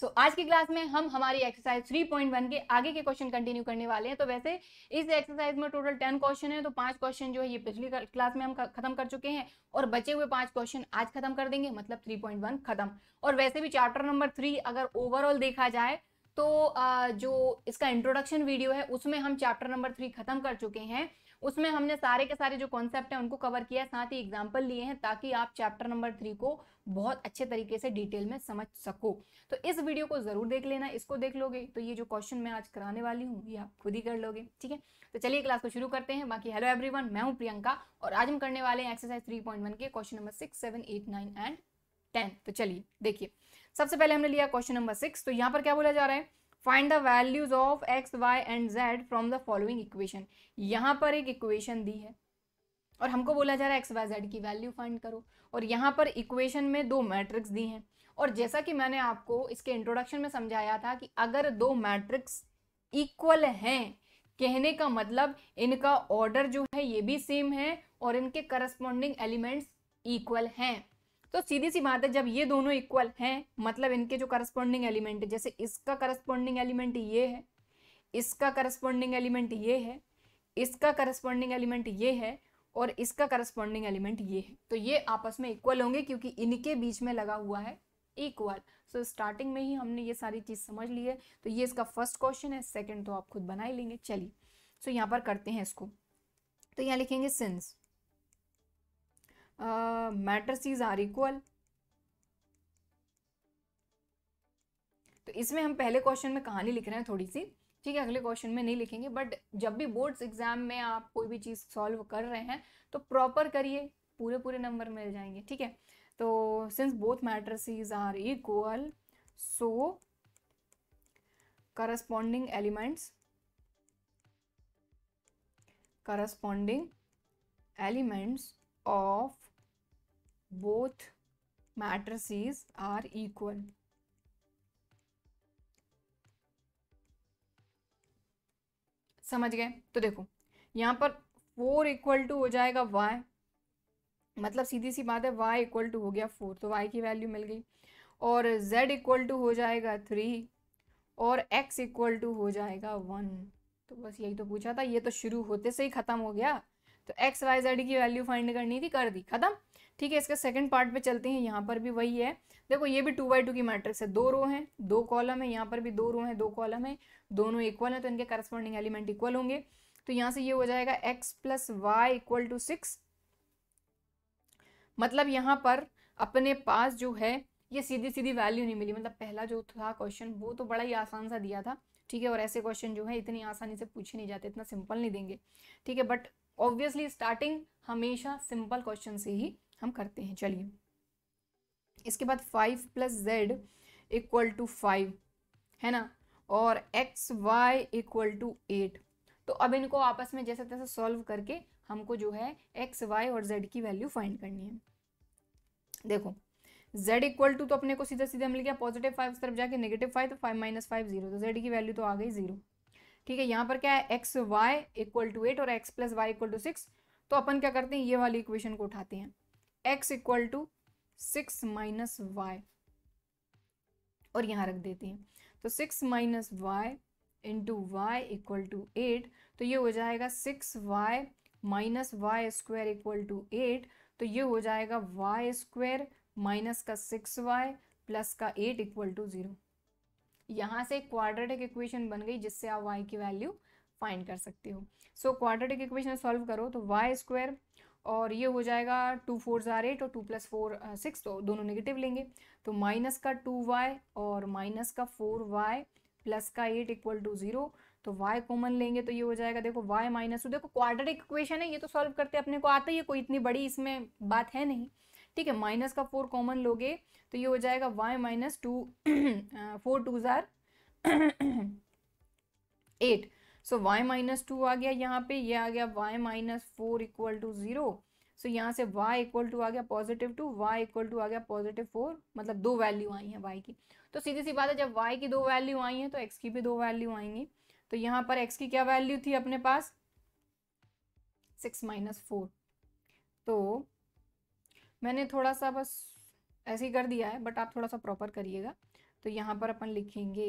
सो so, आज की class में हम हमारी एक्सरसाइज 3.1 के आगे के क्वेश्चन कंटिन्यू करने वाले हैं तो वैसे इस एक्सरसाइज में टोटल टेन क्वेश्चन है तो पांच क्वेश्चन जो है ये पिछली क्लास में हम खत्म कर चुके हैं और बचे हुए पांच क्वेश्चन आज खत्म कर देंगे मतलब 3.1 खत्म और वैसे भी चैप्टर नंबर थ्री अगर ओवरऑल देखा जाए तो जो इसका इंट्रोडक्शन वीडियो है उसमें हम चैप्टर नंबर थ्री खत्म कर चुके हैं उसमें हमने सारे के सारे जो कॉन्सेप्ट हैं उनको कवर किया है साथ ही एग्जाम्पल लिए हैं ताकि आप चैप्टर नंबर थ्री को बहुत अच्छे तरीके से डिटेल में समझ सको तो इस वीडियो को ज़रूर देख लेना इसको देख लोगे तो ये जो क्वेश्चन मैं आज कराने वाली हूँ ये आप खुद ही कर लोगे ठीक है तो चलिए क्लास को शुरू करते हैं बाकी हेलो एवरीवन मैं हूँ प्रियंका और आज हम करने वाले हैं एक्सरसाइज थ्री पॉइंट वन के question number six seven eight nine and ten तो चलिए देखिए सबसे पहले हमने लिया क्वेश्चन नंबर सिक्स तो यहाँ पर क्या बोला जा रहा है find the values of X Y and Z from the following equation यहाँ पर एक इक्वेशन दी है और हमको बोला जा रहा है एक्स वाई जेड की वैल्यू फाइंड करो और यहाँ पर इक्वेशन में दो मैट्रिक्स दी हैं और जैसा कि मैंने आपको इसके इंट्रोडक्शन में समझाया था कि अगर दो मैट्रिक्स इक्वल हैं कहने का मतलब इनका ऑर्डर जो है ये भी सेम है और इनके करस्पॉन्डिंग एलिमेंट्स इक्वल हैं तो सीधी सी बात है जब ये दोनों इक्वल हैं मतलब इनके जो करस्पॉन्डिंग एलिमेंट है जैसे इसका करस्पॉन्डिंग एलिमेंट ये है इसका करस्पॉन्डिंग एलिमेंट ये है इसका करस्पॉन्डिंग एलिमेंट ये है और इसका करस्पॉन्डिंग एलिमेंट ये है तो ये आपस में इक्वल होंगे क्योंकि इनके बीच में लगा हुआ है इक्वल सो स्टार्टिंग में ही हमने ये सारी चीज़ समझ ली है तो ये इसका फर्स्ट क्वेश्चन है सेकेंड तो आप खुद बना ही लेंगे चलिए सो so, यहाँ पर करते हैं इसको तो यहाँ लिखेंगे सिंस मैट्रसीज आर इक्वल तो इसमें हम पहले क्वेश्चन में कहानी लिख रहे हैं थोड़ी सी ठीक है अगले क्वेश्चन में नहीं लिखेंगे बट जब भी बोर्ड्स एग्जाम में आप कोई भी चीज़ सॉल्व कर रहे हैं तो प्रॉपर करिए पूरे पूरे नंबर मिल जाएंगे ठीक है तो since both matrices are equal so corresponding elements corresponding elements of both matrices are equal. समझ गए तो देखो यहां पर फोर इक्वल टू हो जाएगा वाई मतलब सीधी सी बात है वाई इक्वल टू हो गया फोर तो वाई की वैल्यू मिल गई और जेड इक्वल टू हो जाएगा थ्री और एक्स इक्वल टू हो जाएगा वन तो बस यही तो पूछा था ये तो शुरू होते से ही ख़त्म हो गया तो एक्स वाई जेड की वैल्यू फाइंड करनी थी कर दी ख़त्म ठीक है इसके सेकंड पार्ट पे चलते हैं यहाँ पर भी वही है देखो ये भी टू बाई टू की मैट्रिक्स है दो रो हैं दो कॉलम है यहाँ पर भी दो रो हैं दो कॉलम है दोनों इक्वल हैं तो इनके करस्पॉन्डिंग एलिमेंट इक्वल होंगे तो यहाँ से ये हो जाएगा x plus Y equal to six मतलब यहाँ पर अपने पास जो है ये सीधी सीधी वैल्यू नहीं मिली मतलब पहला जो था क्वेश्चन वो तो बड़ा ही आसान सा दिया था ठीक है और ऐसे क्वेश्चन जो है इतनी आसानी से पूछे नहीं जाते इतना सिंपल नहीं देंगे ठीक है बट ऑब्वियसली स्टार्टिंग हमेशा सिंपल क्वेश्चन से ही हम करते हैं चलिए इसके बाद five plus Z equal to five है ना और X Y equal to eight तो अब इनको आपस में जैसे तैसे सॉल्व करके हमको जो है एक्स वाई और जेड की वैल्यू फाइंड करनी है देखो जेड इक्वल टू तो अपने को सीधा सीधा मिल गया पॉजिटिव फाइव तरफ जाके नेगेटिव फाइव तो फाइव माइनस फाइव जीरो तो जेड की वैल्यू तो आ गई जीरो ठीक है यहाँ पर क्या है x Y equal to eight और x plus Y equal to six तो अपन क्या करते हैं ये वाली इक्वेशन को उठाते हैं x equal to six minus y और यहाँ रख देते हैं तो six minus y into y equal to eight तो ये हो जाएगा six y minus y square equal to eight तो ये हो जाएगा वाई स्क्वायर माइनस का सिक्स वाई प्लस का एट इक्वल टू ज़ीरो यहाँ से क्वाड्रेटिक इक्वेशन बन गई जिससे आप वाई की वैल्यू फाइंड कर सकते हो सो क्वाड्रेटिक इक्वेशन सॉल्व करो तो वाई स्क्वायर और ये हो जाएगा टू फोर ज़ार एट और टू प्लस फोर सिक्स तो दोनों नेगेटिव लेंगे तो माइनस का टू वाई और माइनस का फोर वाई प्लस का एट इक्वल टू ज़ीरो तो y कॉमन लेंगे तो ये हो जाएगा देखो y माइनस टू देखो क्वार्टर इक्वेशन है ये तो सॉल्व करते अपने को आता ही है कोई इतनी बड़ी इसमें बात है नहीं ठीक है माइनस का फोर कॉमन लोगे तो ये हो जाएगा y minus two four two are eight so y minus two आ गया यहाँ पे ये आ गया y minus four equal to zero so यहाँ से y इक्वल टू आ गया positive two y equal to आ गया पॉजिटिव फोर मतलब दो वैल्यू आई हैं y की तो सीधी सी बात है जब y की दो वैल्यू आई हैं तो x की भी दो वैल्यू आएंगी तो यहाँ पर x की क्या वैल्यू थी अपने पास सिक्स माइनस फोर तो मैंने थोड़ा सा बस ऐसे ही कर दिया है बट आप थोड़ा सा प्रॉपर करिएगा तो यहाँ पर अपन लिखेंगे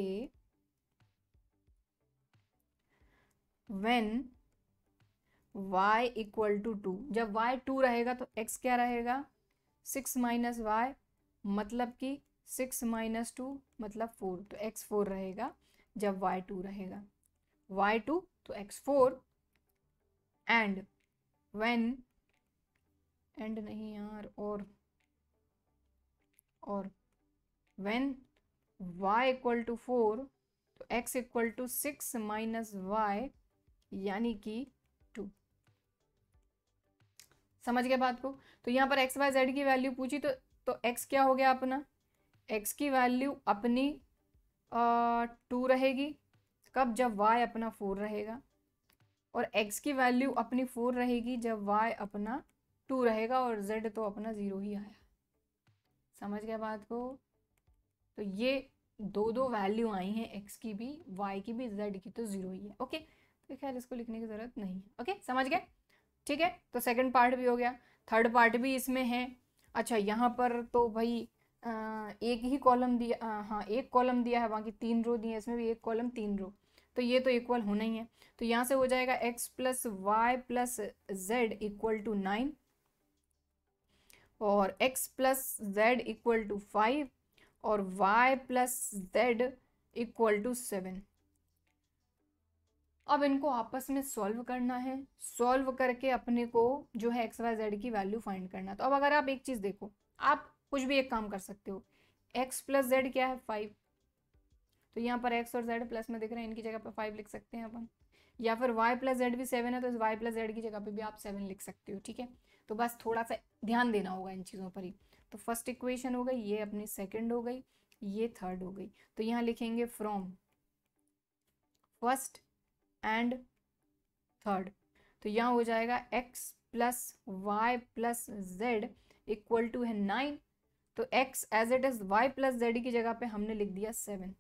when y equal to two जब y टू रहेगा तो x क्या रहेगा सिक्स माइनस वाई मतलब कि सिक्स माइनस टू मतलब फोर तो एक्स फोर रहेगा जब वाई टू रहेगा वाई टू तो x four and when and नहीं यार और और when y equal to four तो x equal to six minus y यानी कि टू समझ गया बात को तो यहाँ पर एक्स वाई जेड की वैल्यू पूछी तो तो एक्स क्या हो गया अपना एक्स की वैल्यू अपनी टू रहेगी कब जब वाई अपना फोर रहेगा और एक्स की वैल्यू अपनी फोर रहेगी जब वाई अपना टू रहेगा और जेड तो अपना ज़ीरो ही आया समझ गया बात को तो ये दो दो वैल्यू आई हैं एक्स की भी वाई की भी जेड की तो ज़ीरो ही है ओके तो खैर इसको लिखने की ज़रूरत नहीं है ओके समझ गए ठीक है तो सेकंड पार्ट भी हो गया थर्ड पार्ट भी इसमें है अच्छा यहाँ पर तो भाई आ, एक ही कॉलम दिया आ, हाँ एक कॉलम दिया है बाकी तीन रो दिए इसमें भी एक कॉलम तीन रो तो ये तो इक्वल होना ही है तो यहाँ से हो जाएगा x plus y plus Z equal to nine और x plus Z equal to five और y plus Z equal to seven अब इनको आपस में सॉल्व करना है सॉल्व करके अपने को जो है एक्स वाई जेड की वैल्यू फाइंड करना तो अब अगर आप एक चीज़ देखो आप कुछ भी एक काम कर सकते हो एक्स प्लस जेड क्या है फाइव तो यहाँ पर एक्स और जेड प्लस में दिख रहे हैं इनकी जगह पर फाइव लिख सकते हैं अपन या फिर वाई प्लस जेड भी सेवन है तो इस वाई प्लस जेड की जगह पर भी आप सेवन लिख सकते हो ठीक है तो बस थोड़ा सा ध्यान देना होगा इन चीज़ों पर ही तो फर्स्ट इक्वेशन हो गई ये अपनी सेकेंड हो गई ये थर्ड हो गई तो यहाँ लिखेंगे फ्रॉम फर्स्ट एंड थर्ड तो यहाँ हो जाएगा x plus y plus Z equal to है नाइन तो x as it is y plus z की जगह पे हमने लिख दिया सेवन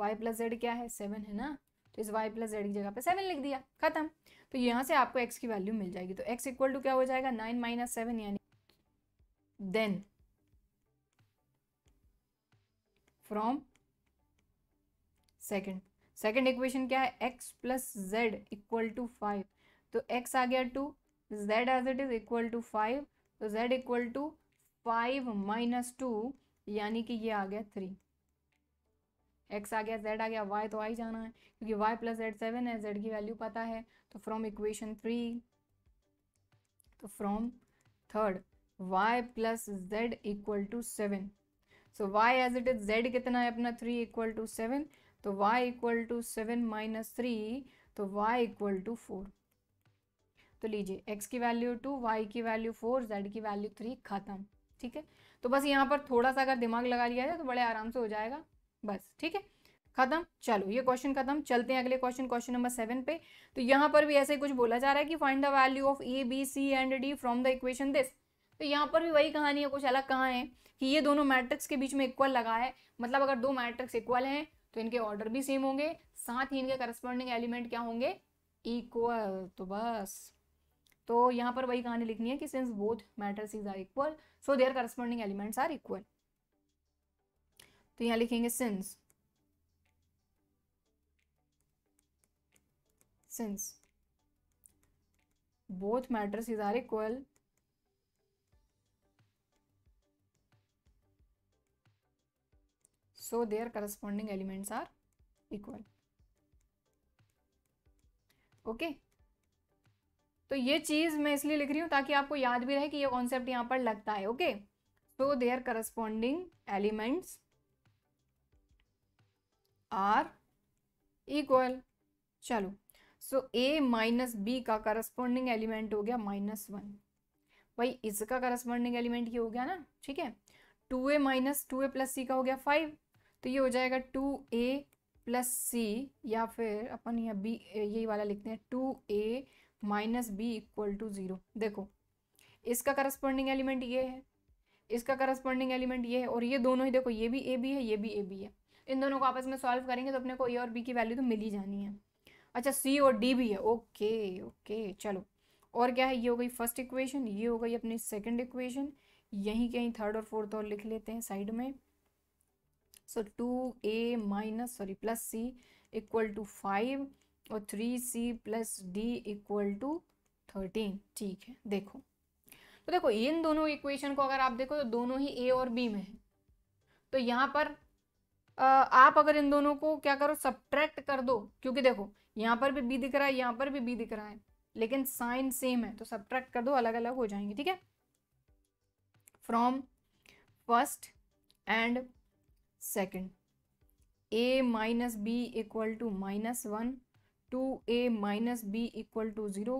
y प्लस जेड क्या है सेवन है ना तो इस y प्लस जेड की जगह पे सेवन लिख दिया खत्म तो यहाँ से आपको x की वैल्यू मिल जाएगी तो x इक्वल टू क्या हो जाएगा नाइन माइनस सेवन यानी then from second second equation क्या है x plus Z equal to five तो एक्स आ गया two z as it is equal to five तो z equal to five minus two यानी कि ये आ गया थ्री एक्स आ गया जेड आ गया वाई तो आई जाना है क्योंकि वाई प्लस जेड सेवन है जेड की वैल्यू पता है तो फ्रॉम इक्वेशन थ्री तो from third y plus Z equal to seven so y as it is z कितना है अपना थ्री इक्वल टू सेवन तो y equal to seven minus three तो y इक्वल टू फोर तो लीजिए x की value two y की value four z की वैल्यू थ्री खत्म ठीक है तो बस यहाँ पर थोड़ा सा अगर दिमाग लगा लिया जाए तो बड़े आराम से हो जाएगा बस ठीक है खत्म चलो ये क्वेश्चन खत्म चलते हैं अगले क्वेश्चन क्वेश्चन नंबर सेवन पे तो यहाँ पर भी ऐसे कुछ बोला जा रहा है कि find the value of a b c and d from the equation this तो यहाँ पर भी वही कहानी है कुछ अलग कहाँ है कि ये दोनों मैट्रिक्स के बीच में इक्वल लगा है मतलब अगर दो मैट्रिक्स इक्वल हैं तो इनके ऑर्डर भी सेम होंगे साथ ही इनके करस्पॉन्डिंग एलिमेंट क्या होंगे इक्वल तो बस तो यहाँ पर वही कहानी लिखनी है कि since both is are equal so their corresponding elements are equal तो यहाँ लिखेंगे since since both is are equal So their corresponding elements are equal. okay. तो ये चीज मैं इसलिए लिख रही हूं ताकि आपको याद भी रहे कि ये कॉन्सेप्ट यहां पर लगता है okay so their corresponding elements are equal चलो सो ए माइनस बी का करस्पॉन्डिंग एलिमेंट हो गया माइनस वन भाई इसका करस्पॉन्डिंग एलिमेंट ये हो गया ना ठीक है two a minus two a plus c का हो गया फाइव तो ये हो जाएगा टू ए प्लस सी या फिर अपन यहाँ बी यही वाला लिखते हैं two a minus b equal to zero देखो इसका करस्पॉन्डिंग एलिमेंट ये है इसका करस्पॉन्डिंग एलिमेंट ये है और ये दोनों ही देखो ये भी ए बी है ये भी ए बी है इन दोनों को आपस में सॉल्व करेंगे तो अपने को ए और बी की वैल्यू तो मिल ही जानी है अच्छा सी और डी भी है ओके ओके चलो और क्या है ये हो गई फर्स्ट इक्वेशन ये हो गई अपनी सेकेंड इक्वेशन यहीं कहीं थर्ड और फोर्थ और लिख लेते हैं साइड में so two a minus sorry plus c equal to five और three c plus d equal to thirteen ठीक है देखो तो देखो इन दोनों इक्वेशन को अगर आप देखो तो दोनों ही ए और बी में है तो यहाँ पर आप अगर इन दोनों को क्या करो सब्ट्रैक्ट कर दो क्योंकि देखो यहाँ पर भी बी दिख रहा है यहाँ पर भी बी दिख रहा है लेकिन साइन सेम है तो सब्ट्रैक्ट कर दो अलग अलग हो जाएंगे ठीक है from first and second a minus b equal to minus one two a minus b equal to zero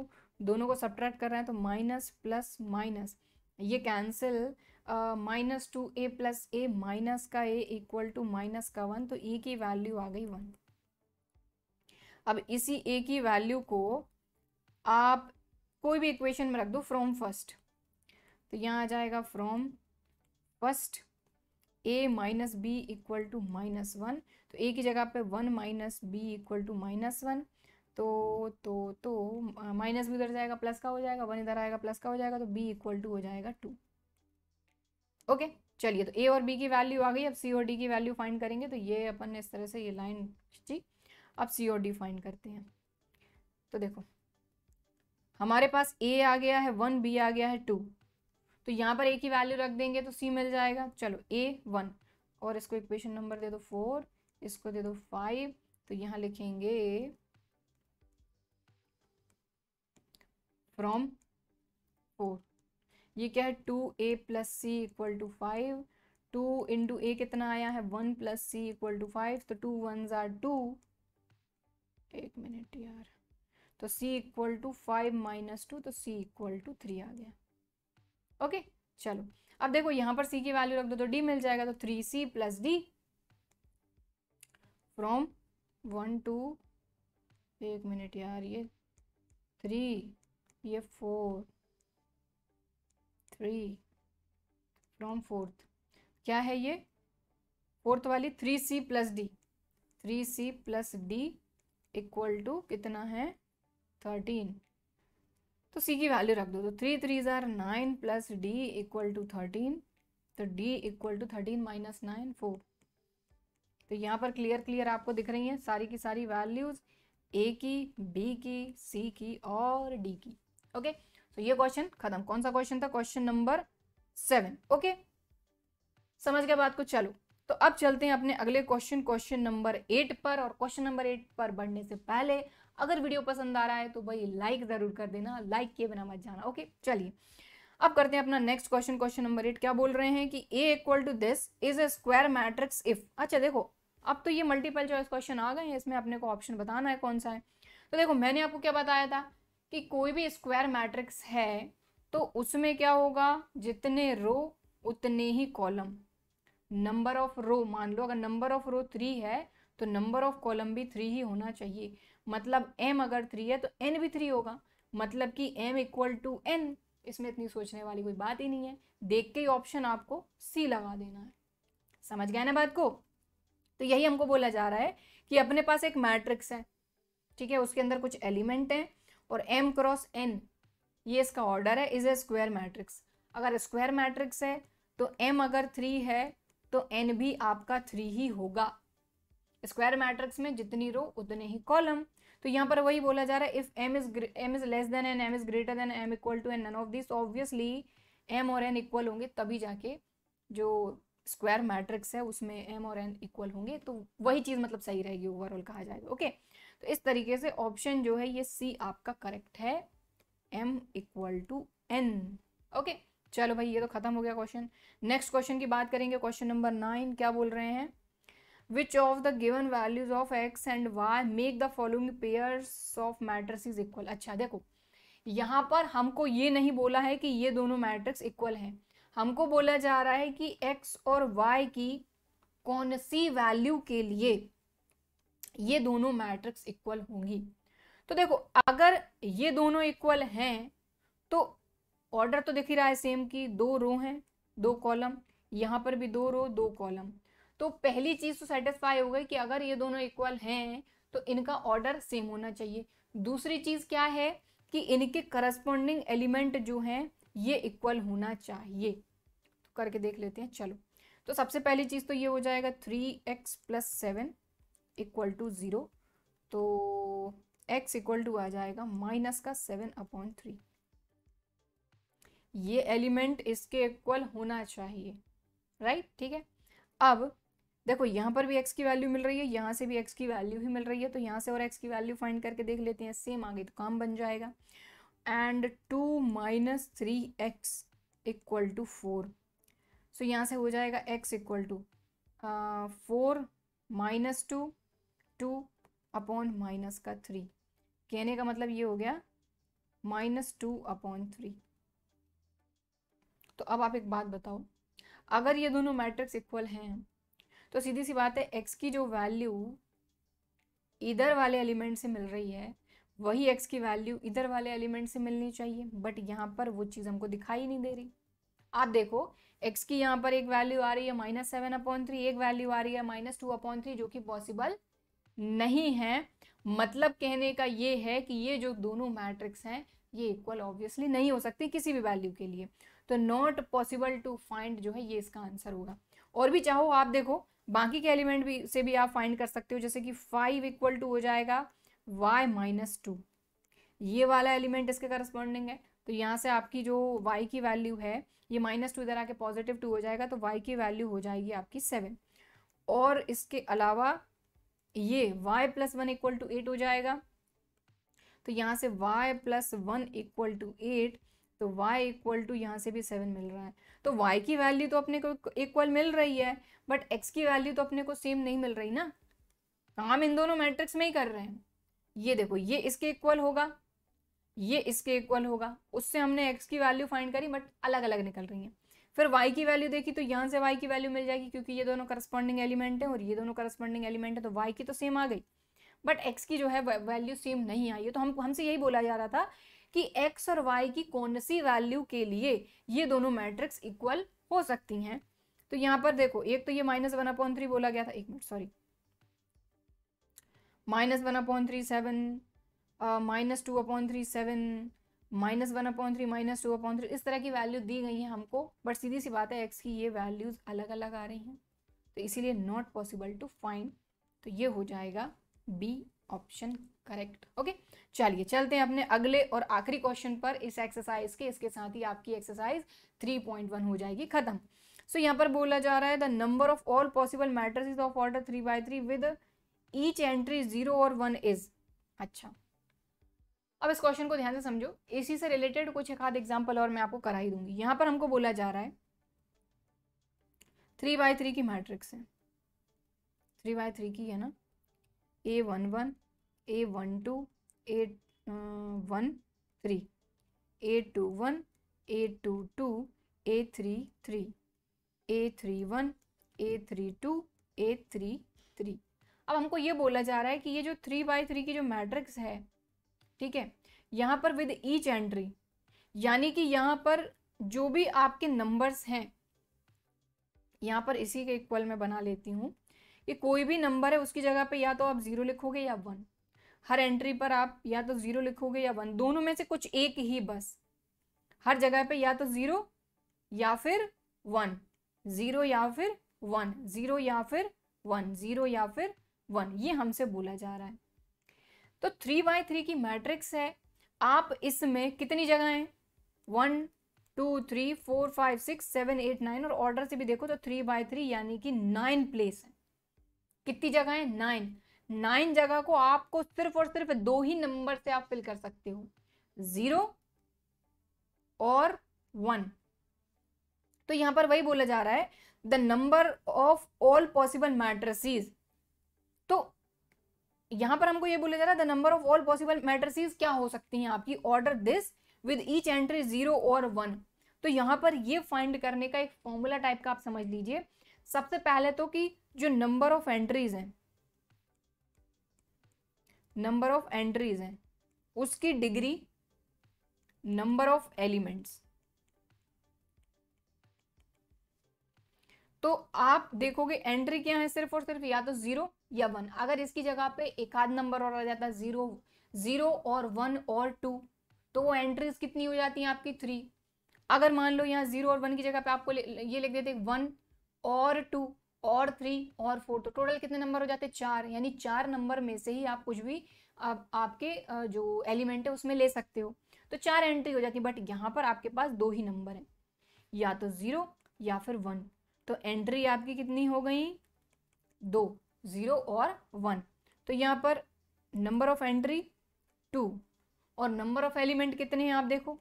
दोनों को सब्ट्रैक्ट कर रहे हैं तो माइनस प्लस माइनस ये cancel minus two a plus a minus का ए इक्वल टू माइनस का one तो ए e की वैल्यू आ गई वन अब इसी ए की वैल्यू को आप कोई भी इक्वेशन में रख दो फ्रॉम फर्स्ट तो यहाँ आ जाएगा from first a minus b equal to minus one तो ए की जगह पे one minus b equal to minus one तो तो तो माइनस भी उधर जाएगा प्लस का हो जाएगा वन इधर आएगा प्लस का हो जाएगा तो बी इक्वल टू हो जाएगा टू ओके चलिए तो ए और बी की वैल्यू आ गई अब सी और डी की वैल्यू फाइंड करेंगे तो ये अपन ने इस तरह से ये लाइन खींची अब सी और डी फाइंड करते हैं तो देखो हमारे पास ए आ गया है वन बी आ गया है टू तो यहाँ पर ए की वैल्यू रख देंगे तो सी मिल जाएगा चलो ए वन और इसको इक्वेशन नंबर दे दो फोर इसको दे दो फाइव तो यहाँ लिखेंगे फ्रॉम फोर ये क्या है two a plus c equal to five two into a कितना आया है one plus c equal to five तो टू वन ज़ार टू एक मिनट यार तो c equal to five minus two तो सी इक्वल टू थ्री आ गया ओके चलो अब देखो यहां पर सी की वैल्यू रख दो तो डी मिल जाएगा तो three c plus d from one two एक मिनट यार ये थ्री ये फोर थ्री फ्रॉम फोर्थ क्या है ये फोर्थ वाली three c plus d three c plus d equal to कितना है थर्टीन तो सी की वैल्यू रख दो तो three three are nine plus d equal to thirteen तो d equal to thirteen minus nine four तो यहाँ पर क्लियर क्लियर आपको दिख रही है सारी की सारी वैल्यूज़ ए की बी की सी की और डी की ओके तो ये क्वेश्चन खत्म कौन सा क्वेश्चन था क्वेश्चन नंबर सेवन ओके समझ गया बात को चलो तो अब चलते हैं अपने अगले क्वेश्चन क्वेश्चन नंबर एट पर और क्वेश्चन नंबर एट पर बढ़ने से पहले अगर वीडियो पसंद आ रहा है तो भाई लाइक ज़रूर कर देना लाइक किए बिना मत जाना ओके चलिए अब करते हैं अपना next question question number eight क्या बोल रहे हैं कि a equal to this is a square matrix if अच्छा देखो अब तो ये मल्टीपल चॉइस क्वेश्चन आ गए हैं इसमें अपने को ऑप्शन बताना है कौन सा है तो देखो मैंने आपको क्या बताया था कि कोई भी स्क्वायर मैट्रिक्स है तो उसमें क्या होगा जितने रो उतने ही कॉलम नंबर ऑफ रो मान लो अगर नंबर ऑफ रो थ्री है तो नंबर ऑफ कॉलम भी थ्री ही होना चाहिए मतलब एम अगर थ्री है तो एन भी थ्री होगा मतलब कि एम इक्वल टू एन इसमें इतनी सोचने वाली कोई बात ही नहीं है देख के ही ऑप्शन आपको सी लगा देना है समझ गया ना बात को तो यही हमको बोला जा रहा है कि अपने पास एक मैट्रिक्स है ठीक है उसके अंदर कुछ एलिमेंट हैं और एम क्रॉस एन ये इसका ऑर्डर है इज ए स्क्वायर मैट्रिक्स अगर स्क्वायर मैट्रिक्स है तो एम अगर थ्री है तो एन भी आपका थ्री ही होगा स्क्वायर मैट्रिक्स में जितनी रो उतने ही कॉलम तो यहाँ पर वही बोला जा रहा है if m is m is less than n m is greater than m equal to n none of this obviously m और एन इक्वल होंगे तभी जाके जो स्क्वायर मैट्रिक्स है उसमें एम और एन इक्वल होंगे तो वही चीज़ मतलब सही रहेगी ओवरऑल कहा जाएगा ओके तो, तो इस तरीके से ऑप्शन जो है ये सी आपका करेक्ट है m equal to n okay चलो भाई ये तो खत्म हो गया क्वेश्चन नेक्स्ट क्वेश्चन की बात करेंगे क्वेश्चन नंबर नाइन क्या बोल रहे हैं which of the given values of x and y make the following pairs of matrices equal अच्छा देखो यहाँ पर हमको ये नहीं बोला है कि ये दोनों मैट्रिक्स इक्वल हैं हमको बोला जा रहा है कि x और y की कौन सी वैल्यू के लिए ये दोनों मैट्रिक्स इक्वल होंगी तो देखो अगर ये दोनों इक्वल हैं तो ऑर्डर तो दिख ही रहा है सेम की दो रो हैं दो कॉलम यहाँ पर भी दो रो दो कॉलम तो पहली चीज़ तो सेटिस्फाई हो गई कि अगर ये दोनों इक्वल हैं तो इनका ऑर्डर सेम होना चाहिए दूसरी चीज़ क्या है कि इनके करस्पॉन्डिंग एलिमेंट जो हैं ये इक्वल होना चाहिए तो करके देख लेते हैं चलो तो सबसे पहली चीज़ तो ये हो जाएगा three x plus seven equal to zero तो एक्स इक्वल टू आ जाएगा माइनस का सेवन अपॉन थ्री ये एलिमेंट इसके इक्वल होना चाहिए राइट ठीक है अब देखो यहाँ पर भी x की वैल्यू मिल रही है यहाँ से भी x की वैल्यू ही मिल रही है तो यहाँ से और x की वैल्यू फाइंड करके देख लेते हैं सेम आ गई तो काम बन जाएगा and two minus three x equal to four so यहाँ से हो जाएगा x equal to four minus two two upon minus का थ्री कहने का मतलब ये हो गया माइनस टू अपॉन थ्री तो अब आप एक बात बताओ अगर ये दोनों मैट्रिक्स इक्वल हैं तो सीधी सी बात है एक्स की जो वैल्यू इधर वाले एलिमेंट से मिल रही है वही एक्स की वैल्यू इधर वाले एलिमेंट से मिलनी चाहिए बट यहाँ पर वो चीज़ हमको दिखाई नहीं दे रही आप देखो एक्स की यहाँ पर एक वैल्यू आ रही है माइनस सेवन अपॉइंट थ्री एक वैल्यू आ रही है माइनस टू अपॉइंट थ्री जो कि पॉसिबल नहीं है मतलब कहने का ये है कि ये जो दोनों मैट्रिक्स हैं ये इक्वल ऑब्वियसली नहीं हो सकती किसी भी वैल्यू के लिए तो नॉट पॉसिबल टू फाइंड जो है ये इसका आंसर होगा और भी चाहो आप देखो बाकी के एलिमेंट भी से भी आप फाइंड कर सकते हो जैसे कि फाइव इक्वल टू हो जाएगा वाई माइनस टू ये वाला एलिमेंट इसके करस्पॉन्डिंग है तो यहाँ से आपकी जो वाई की वैल्यू है ये माइनस टू इधर आके पॉजिटिव टू हो जाएगा तो वाई की वैल्यू हो जाएगी आपकी सेवन और इसके अलावा ये y plus one equal to eight हो जाएगा तो यहाँ से y plus one equal to eight तो y इक्वल टू यहाँ से भी सेवन मिल रहा है तो y की वैल्यू तो अपने को इक्वल मिल रही है बट x की वैल्यू तो अपने को सेम नहीं मिल रही ना काम इन दोनों मैट्रिक्स में ही कर रहे हैं ये देखो ये इसके इक्वल होगा ये इसके इक्वल होगा उससे हमने x की वैल्यू फाइंड करी बट अलग अलग निकल रही हैं फिर y की वैल्यू देखी तो यहाँ से y की वैल्यू मिल जाएगी क्योंकि ये दोनों करस्पॉन्डिंग एलिमेंट है और ये दोनों करस्पॉन्डिंग एलिमेंट है तो y की तो सेम आ गई बट x की जो है वैल्यू सेम नहीं आई है तो हम हमसे यही बोला जा रहा था कि एक्स और वाई की कौन सी वैल्यू के लिए ये दोनों मैट्रिक्स इक्वल हो सकती हैं तो यहां पर देखो एक तो ये माइनस वन अपॉइंट थ्री बोला गया था एक minute sorry minus one upon three seven minus two upon three seven minus one upon three minus two upon three इस तरह की वैल्यू दी गई है हमको बट सीधी सी बात है एक्स की ये वैल्यूज़ अलग अलग आ रही हैं तो इसीलिए नॉट पॉसिबल टू फाइंड तो ये हो जाएगा बी ऑप्शन करेक्ट ओके चलिए चलते हैं अपने अगले और आखिरी क्वेश्चन पर इस एक्सरसाइज के इसके साथ ही आपकी एक्सरसाइज 3.1 हो जाएगी खत्म सो so, यहाँ पर बोला जा रहा है the number of all possible is of order three by three with each entry zero और वन इज अच्छा अब इस क्वेश्चन को ध्यान से समझो इसी से रिलेटेड कुछ एक आध एग्जाम्पल और मैं आपको करा ही दूंगी यहाँ पर हमको बोला जा रहा है थ्री बाई थ्री की मैट्रिक्स है थ्री बाय थ्री की है ना a one one a one two a one three a two one a two two a three three a three one a three two a three three अब हमको ये बोला जा रहा है कि ये जो थ्री बाई थ्री की जो मैट्रिक्स है ठीक है यहाँ पर विद ईच एंट्री यानी कि यहाँ पर जो भी आपके नंबर्स हैं यहाँ पर इसी के इक्वल मैं बना लेती हूँ कि कोई भी नंबर है उसकी जगह पे या तो आप ज़ीरो लिखोगे या वन हर एंट्री पर आप या तो ज़ीरो लिखोगे या वन दोनों में से कुछ एक ही बस हर जगह पे या तो ज़ीरो या फिर वन ज़ीरो या फिर वन ज़ीरो या फिर वन ज़ीरो या फिर वन ये हमसे बोला जा रहा है तो थ्री बाय थ्री की मैट्रिक्स है आप इसमें कितनी जगह है one two three four five six seven eight nine और ऑर्डर से भी देखो तो थ्री बाय थ्री यानी कि नाइन प्लेस है कितनी जगह है नाइन नाइन जगह को आपको सिर्फ और सिर्फ दो ही नंबर से आप फिल कर सकते हो जीरो और वन तो यहां पर वही बोला जा रहा है the number of all possible matrices तो यहां पर हमको ये बोला जा रहा है the number of all possible matrices क्या हो सकती हैं आपकी order this with each entry zero और वन तो यहां पर ये फाइंड करने का एक फॉर्मूला टाइप का आप समझ लीजिए सबसे पहले तो कि जो नंबर ऑफ एंट्रीज हैं नंबर ऑफ एंट्रीज हैं उसकी डिग्री नंबर ऑफ एलिमेंट्स तो आप देखोगे एंट्री क्या है सिर्फ और सिर्फ या तो जीरो या वन अगर इसकी जगह पे एक आध नंबर और आ जाता है जीरो जीरो और वन और टू तो वो एंट्रीज कितनी हो जाती हैं आपकी थ्री अगर मान लो यहाँ जीरो और वन की जगह पे आपको ये लिख देते वन और टू और थ्री और फोर तो टोटल कितने नंबर हो जाते हैं चार यानी चार नंबर में से ही आप कुछ भी आप आपके जो एलिमेंट है उसमें ले सकते हो तो चार एंट्री हो जाती है बट यहाँ पर आपके पास दो ही नंबर हैं या तो ज़ीरो या फिर वन तो एंट्री आपकी कितनी हो गई दो ज़ीरो और वन तो यहाँ पर नंबर ऑफ एंट्री टू और नंबर ऑफ एलिमेंट कितने हैं आप देखो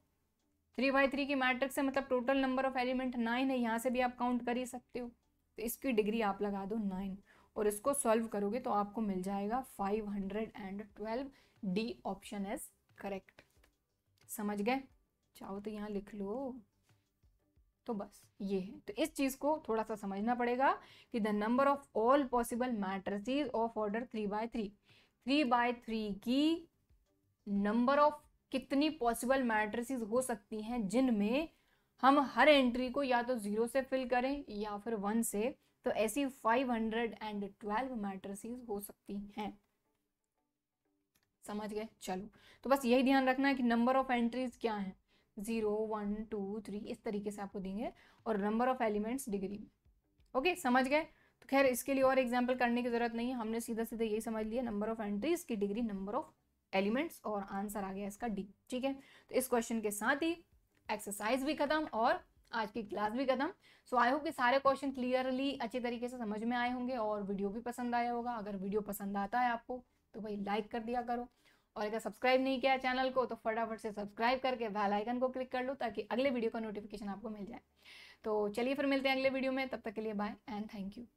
थ्री बाई थ्री की मैट्रिक्स है मतलब total number of element nine है यहाँ से भी आप काउंट कर ही सकते हो तो इसकी डिग्री आप लगा दो नाइन और इसको सॉल्व करोगे तो आपको मिल जाएगा five hundred and twelve D option is correct समझ गए चाहो तो यहाँ लिख लो तो बस ये है तो इस चीज को थोड़ा सा समझना पड़ेगा कि the number of all possible matrices of order three by three three by three की नंबर ऑफ कितनी पॉसिबल मैट्रसीज हो सकती हैं जिनमें हम हर एंट्री को या तो ज़ीरो से फिल करें या फिर वन से तो ऐसी 512 मैट्रिसेस हो सकती हैं समझ गए चलो तो बस यही ध्यान रखना है कि नंबर ऑफ एंट्रीज क्या है ज़ीरो वन टू थ्री इस तरीके से आपको देंगे और नंबर ऑफ एलिमेंट्स डिग्री में ओके समझ गए तो खैर इसके लिए और एग्जाम्पल करने की ज़रूरत नहीं है हमने सीधा सीधा यही समझ लिया नंबर ऑफ एंट्रीज की डिग्री नंबर ऑफ एलिमेंट्स और आंसर आ गया इसका डी ठीक है तो इस क्वेश्चन के साथ ही एक्सरसाइज भी खत्म और आज की क्लास भी खत्म सो आई होप कि सारे क्वेश्चन क्लियरली अच्छे तरीके से समझ में आए होंगे और वीडियो भी पसंद आया होगा अगर वीडियो पसंद आता है आपको तो भाई लाइक कर दिया करो और अगर सब्सक्राइब नहीं किया चैनल को तो फटाफट से सब्सक्राइब करके बेल आइकन को क्लिक कर लो ताकि अगले वीडियो का नोटिफिकेशन आपको मिल जाए तो चलिए फिर मिलते हैं अगले वीडियो में तब तक के लिए बाय एंड थैंक यू